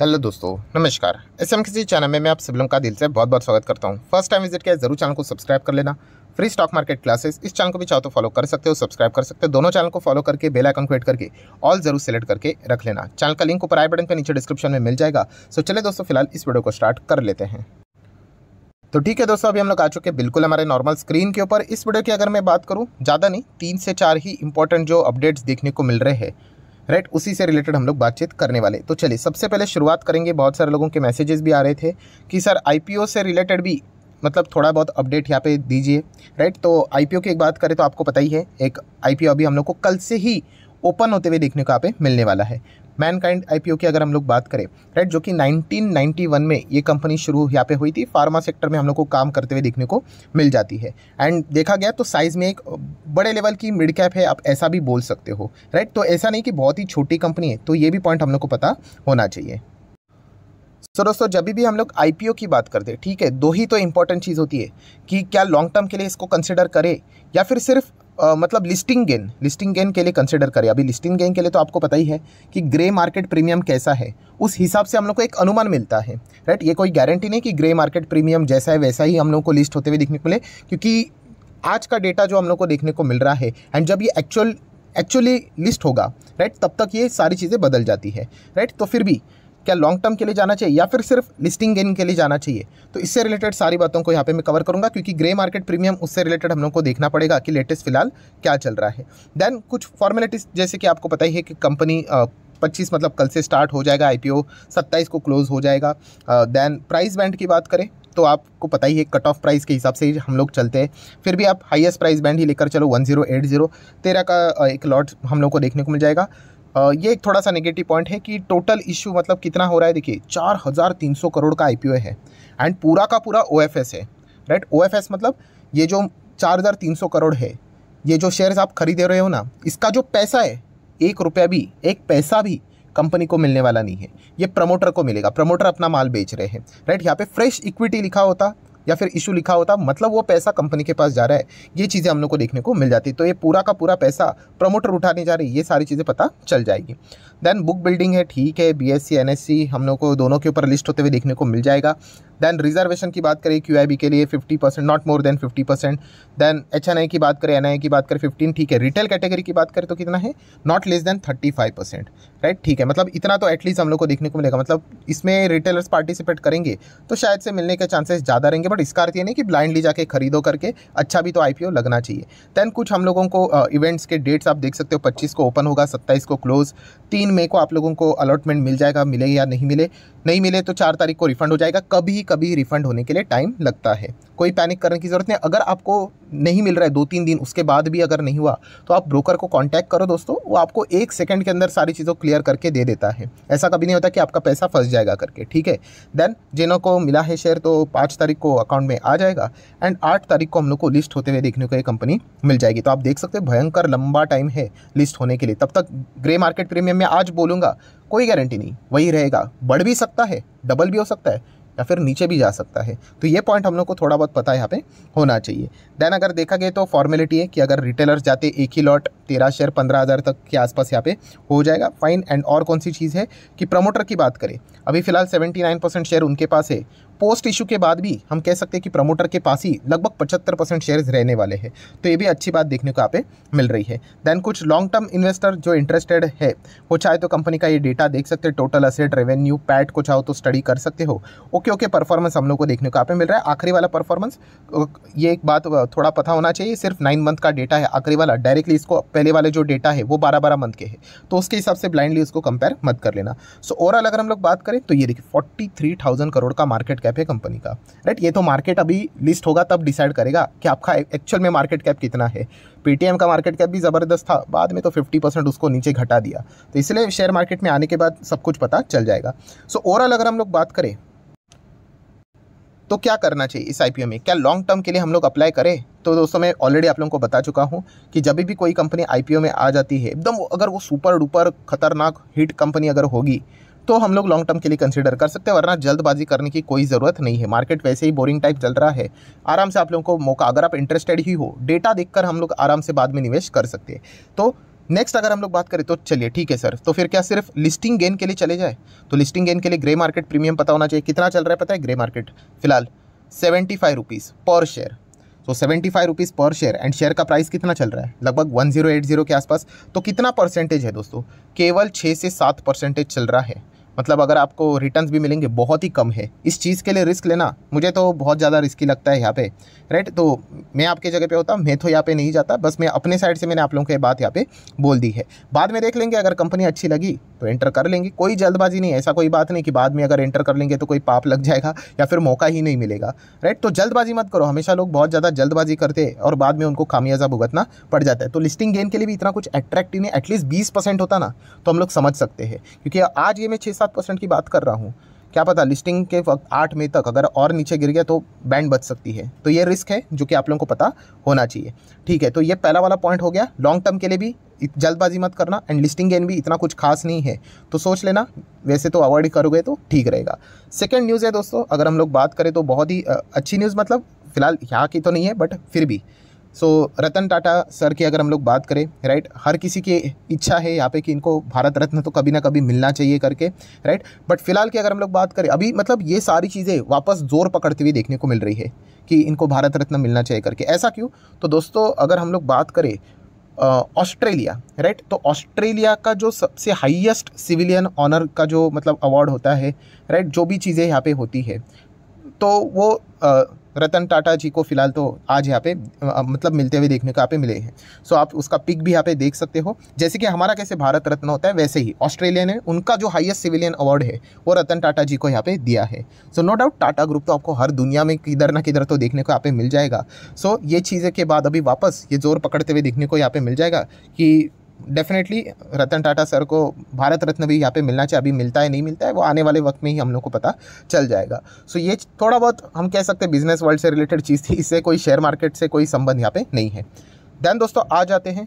hello दोस्तों नमस्कार S M किसी चैनल में मैं आप सब लोगों का दिल से बहुत बहुत स्वागत करता हूँ फर्स्ट टाइम विजिट किया जरूर चैनल को सब्सक्राइब कर लेना फ्री स्टॉक मार्केट क्लासेस इस चैनल को भी चाहो तो फॉलो कर सकते हो सब्सक्राइब कर सकते हो दोनों चैनल को फॉलो करके बेल आइकन क्रिएट करके ऑल जरूर सेलेक्ट करके रख लेना चैनल का लिंक ऊपर आई बटन के नीचे डिस्क्रिप्शन में मिल जाएगा सो चले दोस्तों फिलहाल इस वीडियो को स्टार्ट कर लेते हैं तो ठीक है दोस्तों अभी हम लोग आ चुके हैं बिल्कुल हमारे नॉर्मल स्क्रीन के ऊपर इस वीडियो की अगर मैं बात करूँ ज़्यादा नहीं तीन से चार ही इंपॉर्टेंट जो अपडेट्स देखने को मिल रहे हैं राइट उसी से रिलेटेड हम लोग बातचीत करने वाले तो चलिए सबसे पहले शुरुआत करेंगे बहुत सारे लोगों के मैसेजेस भी आ रहे थे कि सर आईपीओ से रिलेटेड भी मतलब थोड़ा बहुत अपडेट यहाँ पे दीजिए राइट तो आईपीओ की एक बात करें तो आपको पता ही है एक आईपीओ अभी हम लोग को कल से ही ओपन होते हुए देखने को यहाँ पे मिलने वाला है मैन काइंड आई की अगर हम लोग बात करें राइट जो कि 1991 में ये कंपनी शुरू यहाँ पे हुई थी फार्मा सेक्टर में हम लोग को काम करते हुए देखने को मिल जाती है एंड देखा गया तो साइज़ में एक बड़े लेवल की मिड कैप है आप ऐसा भी बोल सकते हो राइट तो ऐसा नहीं कि बहुत ही छोटी कंपनी है तो ये भी पॉइंट हम लोग को पता होना चाहिए सो so, दोस्तों जब भी हम लोग आईपीओ की बात करते हैं ठीक है दो ही तो इंपॉर्टेंट चीज़ होती है कि क्या लॉन्ग टर्म के लिए इसको कंसिडर करें या फिर सिर्फ आ, मतलब लिस्टिंग गेन लिस्टिंग गेन के लिए कंसिडर करें अभी लिस्टिंग गेन के लिए तो आपको पता ही है कि ग्रे मार्केट प्रीमियम कैसा है उस हिसाब से हम लोग को एक अनुमान मिलता है राइट ये कोई गारंटी नहीं कि ग्रे मार्केट प्रीमियम जैसा है वैसा ही हम लोग को लिस्ट होते हुए देखने को मिले क्योंकि आज का डेटा जो हम लोग को देखने को मिल रहा है एंड जब ये एक्चुअल एक्चुअली लिस्ट होगा राइट तब तक ये सारी चीज़ें बदल जाती है राइट तो फिर भी क्या लॉन्ग टर्म के लिए जाना चाहिए या फिर सिर्फ लिस्टिंग गेन के लिए जाना चाहिए तो इससे रिलेटेड सारी बातों को यहाँ पे मैं कवर करूँगा क्योंकि ग्रे मार्केट प्रीमियम उससे रिलेटेड हम लोग को देखना पड़ेगा कि लेटेस्ट फिलहाल क्या चल रहा है देन कुछ फॉर्मेलिटीज़ जैसे कि आपको पता ही है कि कंपनी पच्चीस मतलब कल से स्टार्ट हो जाएगा आई 27 को क्लोज़ हो जाएगा देन प्राइस बैंड की बात करें तो आपको पता ही है कट ऑफ प्राइस के हिसाब से ही हम लोग चलते हैं फिर भी आप हाईएस्ट प्राइस बैंड ही लेकर चलो 1080 तेरह का एक लॉट हम लोग को देखने को मिल जाएगा ये एक थोड़ा सा नेगेटिव पॉइंट है कि टोटल इश्यू मतलब कितना हो रहा है देखिए चार हज़ार तीन सौ करोड़ का आई है एंड पूरा का पूरा ओ है राइट ओ मतलब ये जो चार हज़ार तीन सौ करोड़ है ये जो शेयर्स आप खरीद रहे हो ना इसका जो पैसा है एक रुपया भी एक पैसा भी कंपनी को मिलने वाला नहीं है ये प्रमोटर को मिलेगा प्रमोटर अपना माल बेच रहे हैं राइट यहाँ पे फ्रेश इक्विटी लिखा होता या फिर इशू लिखा होता मतलब वो पैसा कंपनी के पास जा रहा है ये चीज़ें हम लोग को देखने को मिल जाती तो ये पूरा का पूरा पैसा प्रमोटर उठाने जा रही है ये सारी चीज़ें पता चल जाएगी देन बुक बिल्डिंग है ठीक है बी एस हम लोग को दोनों के ऊपर लिस्ट होते हुए देखने को मिल जाएगा देन रिजर्वेशन की बात करें क्यू के लिए fifty percent not more than fifty percent then H की बात करें एन की बात करें फिफ्टीन ठीक है रिटेल कैटेगरी की बात करें तो कितना है not less than thirty five percent right ठीक है मतलब इतना तो एटलीस्ट हम लोग को देखने को मिलेगा मतलब इसमें रिटेलर्स पार्टिसिपेट करेंगे तो शायद से मिलने के चांसेस ज़्यादा रहेंगे बट इसका अर्थ ये नहीं कि ब्लाइंडली जाके खरीदो करके अच्छा भी तो आई लगना चाहिए देन कुछ हम लोगों को इवेंट्स के डेट्स आप देख सकते हो पच्चीस को ओपन होगा सत्ताईस को क्लोज तीन मई को आप लोगों को अलॉटमेंट मिल जाएगा मिले या नहीं मिले नहीं मिले तो चार तारीख को रिफंड हो जाएगा कभी कभी रिफंड होने के लिए टाइम लगता है कोई पैनिक करने की ज़रूरत नहीं अगर आपको नहीं मिल रहा है दो तीन दिन उसके बाद भी अगर नहीं हुआ तो आप ब्रोकर को कांटेक्ट करो दोस्तों वो आपको एक सेकंड के अंदर सारी चीज़ों क्लियर करके दे देता है ऐसा कभी नहीं होता कि आपका पैसा फंस जाएगा करके ठीक है देन जिनों को मिला है शेयर तो पाँच तारीख को अकाउंट में आ जाएगा एंड आठ तारीख को हम लोग को लिस्ट होते हुए देखने को ये कंपनी मिल जाएगी तो आप देख सकते हो भयंकर लंबा टाइम है लिस्ट होने के लिए तब तक ग्रे मार्केट प्रीमियम में आज बोलूँगा कोई गारंटी नहीं वही रहेगा बढ़ भी सकता है डबल भी हो सकता है या फिर नीचे भी जा सकता है तो ये पॉइंट हम लोग को थोड़ा बहुत पता यहाँ पे होना चाहिए देन अगर देखा गया तो फॉर्मेलिटी है कि अगर रिटेलर्स जाते एक ही लॉट तेरह शेयर पंद्रह हज़ार तक के आसपास यहाँ पे हो जाएगा फाइन एंड और कौन सी चीज़ है कि प्रमोटर की बात करें अभी फिलहाल सेवेंटी नाइन परसेंट शेयर उनके पास है पोस्ट इशू के बाद भी हम कह सकते हैं कि प्रमोटर के पास ही लगभग पचहत्तर परसेंट शेयर्स रहने वाले हैं तो ये भी अच्छी बात देखने को यहाँ पे मिल रही है देन कुछ लॉन्ग टर्म इन्वेस्टर जो इंटरेस्टेड है वो चाहे तो कंपनी का ये डेटा देख सकते हैं टोटल असेट रेवेन्यू पैट को चाहो तो स्टडी कर सकते हो ओके ओके परफॉर्मेंस हम लोग को देखने को यहाँ पे मिल रहा है आखिरी वाला परफॉर्मेंस ये एक बात थोड़ा पता होना चाहिए सिर्फ नाइन मंथ का डेटा है आखिरी वाला डायरेक्टली इसको पहले वाले जो डेटा है वो बारह बारह मंथ के है तो उसके हिसाब से ब्लाइंडली उसको कंपेयर मत कर लेना सो ओवरऑल अगर हम लोग बात करें तो ये देखिए फोर्टी थ्री थाउजेंड करोड़ का मार्केट कैप है कंपनी का राइट ये तो मार्केट अभी लिस्ट होगा तब डिसाइड करेगा कि आपका एक्चुअल में मार्केट कैप कितना है पेटीएम का मार्केट कैप भी ज़बरदस्त था बाद में तो फिफ्टी परसेंट उसको नीचे घटा दिया तो इसलिए शेयर मार्केट में आने के बाद सब कुछ पता चल जाएगा सो so, ओवरऑल अगर हम लोग बात करें तो क्या करना चाहिए इस आईपीओ में क्या लॉन्ग टर्म के लिए हम लोग अप्लाई करें तो दोस्तों मैं ऑलरेडी आप लोगों को बता चुका हूँ कि जब भी कोई कंपनी आईपीओ में आ जाती है एकदम अगर वो सुपर डुपर खतरनाक हिट कंपनी अगर होगी तो हम लोग लॉन्ग टर्म के लिए कंसिडर कर सकते हैं वरना जल्दबाजी करने की कोई ज़रूरत नहीं है मार्केट वैसे ही बोरिंग टाइप चल रहा है आराम से आप लोगों को मौका अगर आप इंटरेस्टेड ही हो डेटा देखकर हम लोग आराम से बाद में निवेश कर सकते हैं तो नेक्स्ट अगर हम लोग बात करें तो चलिए ठीक है सर तो फिर क्या सिर्फ लिस्टिंग गेन के लिए चले जाए तो लिस्टिंग गेन के लिए ग्रे मार्केट प्रीमियम पता होना चाहिए कितना चल रहा है पता है ग्रे मार्केट फिलहाल सेवेंटी फाइव रुपीज़ पर शेयर तो सेवेंटी फाइव रुपीज़ पर शेयर एंड शेयर का प्राइस कितना चल रहा है लगभग वन जीरो एट जीरो के आसपास तो कितना परसेंटेज है दोस्तों केवल छः से सात परसेंटेज चल रहा है मतलब अगर आपको रिटर्न्स भी मिलेंगे बहुत ही कम है इस चीज़ के लिए रिस्क लेना मुझे तो बहुत ज़्यादा रिस्की लगता है यहाँ पे राइट तो मैं आपके जगह पे होता मैं तो यहाँ पे नहीं जाता बस मैं अपने साइड से मैंने आप लोगों ये बात यहाँ पे बोल दी है बाद में देख लेंगे अगर कंपनी अच्छी लगी तो एंटर कर लेंगे कोई जल्दबाजी नहीं ऐसा कोई बात नहीं कि बाद में अगर एंटर कर लेंगे तो कोई पाप लग जाएगा या फिर मौका ही नहीं मिलेगा राइट तो जल्दबाजी मत करो हमेशा लोग बहुत ज़्यादा जल्दबाजी करते हैं और बाद में उनको खामियाजा भुगतना पड़ जाता है तो लिस्टिंग गेन के लिए भी इतना कुछ अट्रैक्टिव नहीं एटलीस्ट बीस होता ना तो हम लोग समझ सकते हैं क्योंकि आज ये मैं छः सात परसेंट की बात कर रहा हूँ क्या पता लिस्टिंग के वक्त आठ मई तक अगर और नीचे गिर गया तो बैंड बच सकती है तो ये रिस्क है जो कि आप लोगों को पता होना चाहिए ठीक है तो ये पहला वाला पॉइंट हो गया लॉन्ग टर्म के लिए भी जल्दबाजी मत करना एंड लिस्टिंग गेन भी इतना कुछ खास नहीं है तो सोच लेना वैसे तो अवॉइड करोगे तो ठीक रहेगा सेकेंड न्यूज़ है दोस्तों अगर हम लोग बात करें तो बहुत ही अच्छी न्यूज़ मतलब फिलहाल यहाँ की तो नहीं है बट फिर भी so so, Ratan Tata sir की अगर हम लोग बात करें राइट हर किसी की इच्छा है यहाँ पे कि इनको भारत रत्न तो कभी ना कभी मिलना चाहिए करके राइट बट फिलहाल की अगर हम लोग बात करें अभी मतलब ये सारी चीज़ें वापस जोर पकड़ती हुई देखने को मिल रही है कि इनको भारत रत्न मिलना चाहिए करके ऐसा क्यों तो दोस्तों अगर हम लोग बात करें ऑस्ट्रेलिया राइट तो ऑस्ट्रेलिया का जो सबसे हाईएस्ट सिविलियन ऑनर का जो मतलब अवार्ड होता है राइट जो भी चीज़ें यहाँ पे होती है तो वो रतन टाटा जी को फिलहाल तो आज यहाँ पे मतलब मिलते हुए देखने को यहाँ पे मिले हैं सो आप उसका पिक भी यहाँ पे देख सकते हो जैसे कि हमारा कैसे भारत रत्न होता है वैसे ही ऑस्ट्रेलिया ने उनका जो हाइएस्ट सिविलियन अवार्ड है वो रतन टाटा जी को यहाँ पे दिया है so no doubt Tata group तो आपको हर दुनिया में किधर ना किधर तो देखने को यहाँ पे मिल जाएगा सो so, ये चीज़ें के बाद अभी वापस ये जोर पकड़ते हुए देखने को यहाँ पे मिल जाएगा कि डेफिनेटली रतन टाटा सर को भारत रत्न भी यहाँ पे मिलना चाहिए अभी मिलता है नहीं मिलता है वो आने वाले वक्त में ही हम लोग को पता चल जाएगा सो so, ये थोड़ा बहुत हम कह सकते हैं बिजनेस वर्ल्ड से रिलेटेड चीज़ थी इससे कोई शेयर मार्केट से कोई संबंध यहाँ पे नहीं है दैन दोस्तों आ जाते हैं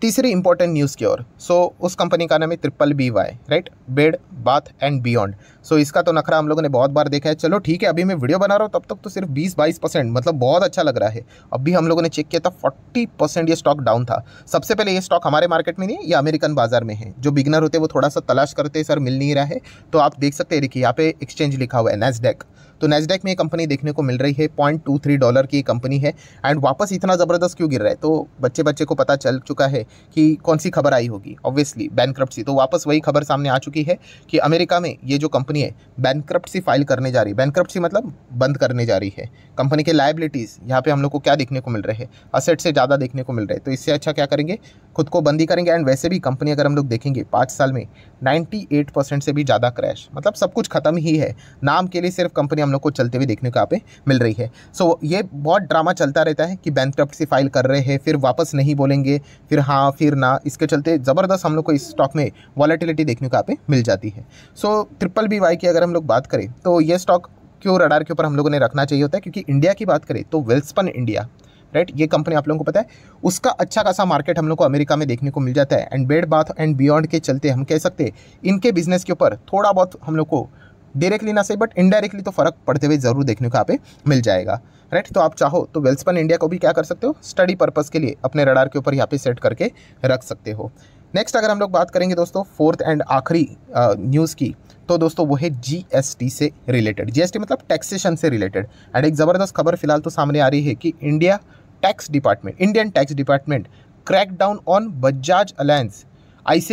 तीसरी इंपॉर्टेंट न्यूज़ की ओर सो so, उस कंपनी का नाम है triple B Y right bed bath and beyond so इसका तो नखरा हम लोगों ने बहुत बार देखा है चलो ठीक है अभी मैं वीडियो बना रहा हूँ तब तक तो सिर्फ बीस बाईस परसेंट मतलब बहुत अच्छा लग रहा है अभी हम लोगों ने चेक किया था फोर्टी परसेंट ये स्टॉक डाउन था सबसे पहले ये स्टॉक हमारे मार्केट में नहीं है ये अमेरिकन बाजार में है जो बिगनर होते हैं वो थोड़ा सा तलाश करते सर मिल नहीं रहा है तो आप देख सकते हैं देखिए यहाँ पे एक्सचेंज लिखा हुआ है नैसडेक तो नेजडेक में ये कंपनी देखने को मिल रही है पॉइंट टू थ्री डॉलर की कंपनी है एंड वापस इतना ज़बरदस्त क्यों गिर रहा है तो बच्चे बच्चे को पता चल चुका है कि कौन सी खबर आई होगी ऑब्वियसली बैंक्रप्सी तो वापस वही खबर सामने आ चुकी है कि अमेरिका में ये जो कंपनी है बैंक्रप्सी फाइल करने जा रही है बैंक्रप्सी मतलब बंद करने जा रही है कंपनी के लाइबिलिटीज़ यहाँ पे हम लोग को क्या देखने को मिल रहे हैं असेट से ज़्यादा देखने को मिल रहे हैं तो इससे अच्छा क्या करेंगे खुद को बंदी करेंगे एंड वैसे भी कंपनी अगर हम लोग देखेंगे पाँच साल में नाइन्टी परसेंट से भी ज़्यादा क्रैश मतलब सब कुछ खत्म ही है नाम के लिए सिर्फ कंपनी हम लोग को चलते हुए देखने को यहाँ पे मिल रही है सो so, ये बहुत ड्रामा चलता रहता है कि बैंक फाइल कर रहे हैं फिर वापस नहीं बोलेंगे फिर हाँ फिर ना इसके चलते ज़बरदस्त हम लोग को इस स्टॉक में वॉलेटिलिटी देखने को यहाँ पे मिल जाती है सो ट्रिपल बी वाई की अगर हम लोग बात करें तो ये स्टॉक क्यों रडार के ऊपर हम लोगों ने रखना चाहिए होता है क्योंकि इंडिया की बात करें तो वेल्सपन इंडिया राइट ये कंपनी आप लोगों को पता है उसका अच्छा खासा मार्केट हम लोग को अमेरिका में देखने को मिल जाता है and bed bath and beyond के चलते हम कह सकते हैं इनके बिजनेस के ऊपर थोड़ा बहुत हम लोग को डायरेक्टली ना सही बट इनडायरेक्टली तो फ़र्क पड़ते हुए ज़रूर देखने को आप मिल जाएगा राइट तो आप चाहो तो वेल्सपन इंडिया को भी क्या कर सकते हो स्टडी पर्पज़ के लिए अपने रडार के ऊपर यहाँ पे सेट करके रख सकते हो नेक्स्ट अगर हम लोग बात करेंगे दोस्तों फोर्थ एंड आखिरी न्यूज़ की तो दोस्तों वो है जीएसटी से रिलेटेड जीएसटी मतलब टैक्सेशन से रिलेटेड एंड एक ज़बरदस्त खबर फिलहाल तो सामने आ रही है कि India tax department Indian tax department crack down on Bajaj Allianz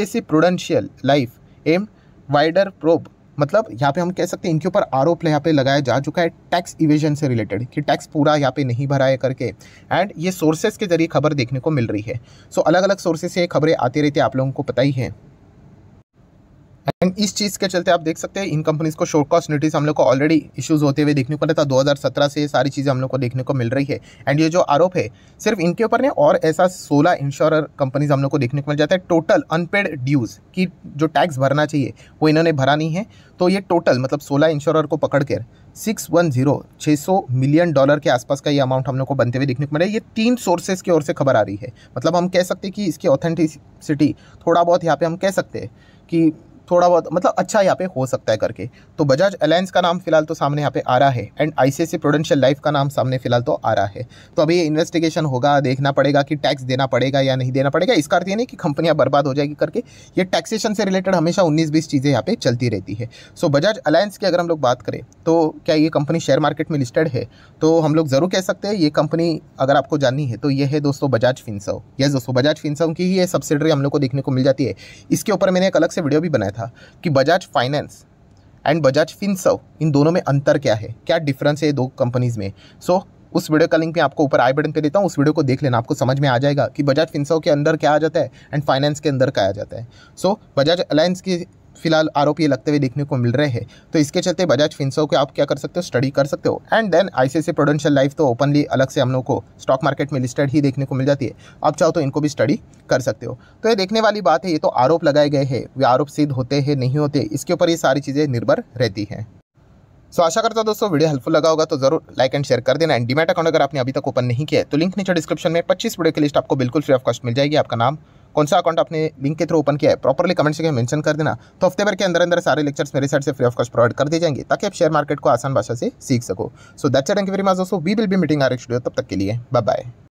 C Prudential life M wider probe मतलब यहाँ पे हम कह सकते हैं इनके ऊपर आरोप यहाँ पे लगाया जा चुका है टैक्स इवेजन से रिलेटेड कि टैक्स पूरा यहाँ पे नहीं भरा है करके एंड ये सोर्सेज के जरिए खबर देखने को मिल रही है सो so, अलग अलग सोर्सेज से खबरें आते रहते आप लोगों को पता ही है एंड इस चीज़ के चलते आप देख सकते हैं इन कंपनीज को शॉर्ट कॉस्ट नोटिस हम लोग को ऑलरेडी इश्यूज होते हुए देखने को मिला था 2017 से ये सारी चीज़ें हम लोग को देखने को मिल रही है एंड ये जो आरोप है सिर्फ इनके ऊपर नहीं और ऐसा 16 इंश्योरर कंपनीज हम लोग को देखने को मिल जाता है टोटल अनपेड ड्यूज़ की जो टैक्स भरना चाहिए वो इन्होंने भरा नहीं है तो ये टोटल मतलब सोलह इंश्योरर को पकड़ कर सिक्स वन जीरो छः सौ मिलियन डॉलर के आसपास का ये अमाउंट हम लोग को बनते हुए देखने को मिला ये तीन सोर्सेज की ओर से खबर आ रही है मतलब हम कह सकते हैं कि इसकी ऑथेंटिसिटी थोड़ा बहुत यहाँ पे हम कह सकते हैं कि थोड़ा बहुत मतलब अच्छा यहाँ पे हो सकता है करके तो बजाज अलायंस का नाम फिलहाल तो सामने यहाँ पे आ रहा है एंड आईसीआईसी प्रोडेंशियल लाइफ का नाम सामने फिलहाल तो आ रहा है तो अभी इन्वेस्टिगेशन होगा देखना पड़ेगा कि टैक्स देना पड़ेगा या नहीं देना पड़ेगा इसका अर्थ ये नहीं कि कंपनियाँ बर्बाद हो जाएगी करके ये टैक्सेशन से रिलेटेड हमेशा उन्नीस बीस चीज़ें यहाँ पे चलती रहती है सो बजाज अलायंस की अगर हम लोग बात करें तो क्या ये कंपनी शेयर मार्केट में लिस्टेड है तो हम लोग ज़रूर कह सकते हैं ये कंपनी अगर आपको जाननी है तो ये है दोस्तों बजाज फिनसव यस दोस्तों बजाज फिनसव की ही ये सब्सिडरी हम लोग को देखने को मिल जाती है इसके ऊपर मैंने एक अलग से वीडियो भी बनाया था कि बजाज फाइनेंस एंड बजाज फिनसव इन दोनों में अंतर क्या है क्या डिफरेंस है दो कंपनीज़ में सो so, उस वीडियो का लिंक मैं आपको ऊपर आई बटन पे देता हूँ उस वीडियो को देख लेना आपको समझ में आ जाएगा कि बजाज फिनसव के अंदर क्या आ जाता है एंड फाइनेंस के अंदर क्या आ जाता है सो so, बजाज अलायंस की फिलहाल आरोप ये लगते हुए देखने को मिल रहे हैं तो इसके चलते बजाज फिंसो के आप क्या कर सकते हो स्टडी कर सकते हो and then ICICI Prudential life तो ओपनली अलग से हम लोग को स्टॉक मार्केट में लिस्टेड ही देखने को मिल जाती है आप चाहो तो इनको भी स्टडी कर सकते हो तो ये देखने वाली बात है ये तो आरोप लगाए गए हैं वे आरोप सिद्ध होते हैं नहीं होते इसके ऊपर ये सारी चीज़ें निर्भर रहती हैं सो आशा करता हूँ दोस्तों वीडियो हेल्पफुल लगा होगा तो जरूर लाइक एंड शेयर कर देना एंड डीमेट अकाउंट अगर आपने अभी तक ओपन नहीं किया है तो लिंक नीचे डिस्क्रिप्शन में पच्चीस वीडियो की लिस्ट आपको बिल्कुल फ्री ऑफ कॉस्ट मिल जाएगी आपका नाम कौन सा अकाउंट आपने लिंक के थ्रू ओपन किया है प्रॉपरली कमेंट सेक्शन में मेंशन कर देना तो हफ्ते भर के अंदर अंदर सारे लेक्चर्स मेरे साइड से फ्री ऑफ कॉस्ट प्रोवाइड कर दिए जाएंगे ताकि आप शेयर मार्केट को आसान भाषा से सीख सको so that's thank you very much दोस्तों we will be meeting our studio तब तक के लिए बाय बाय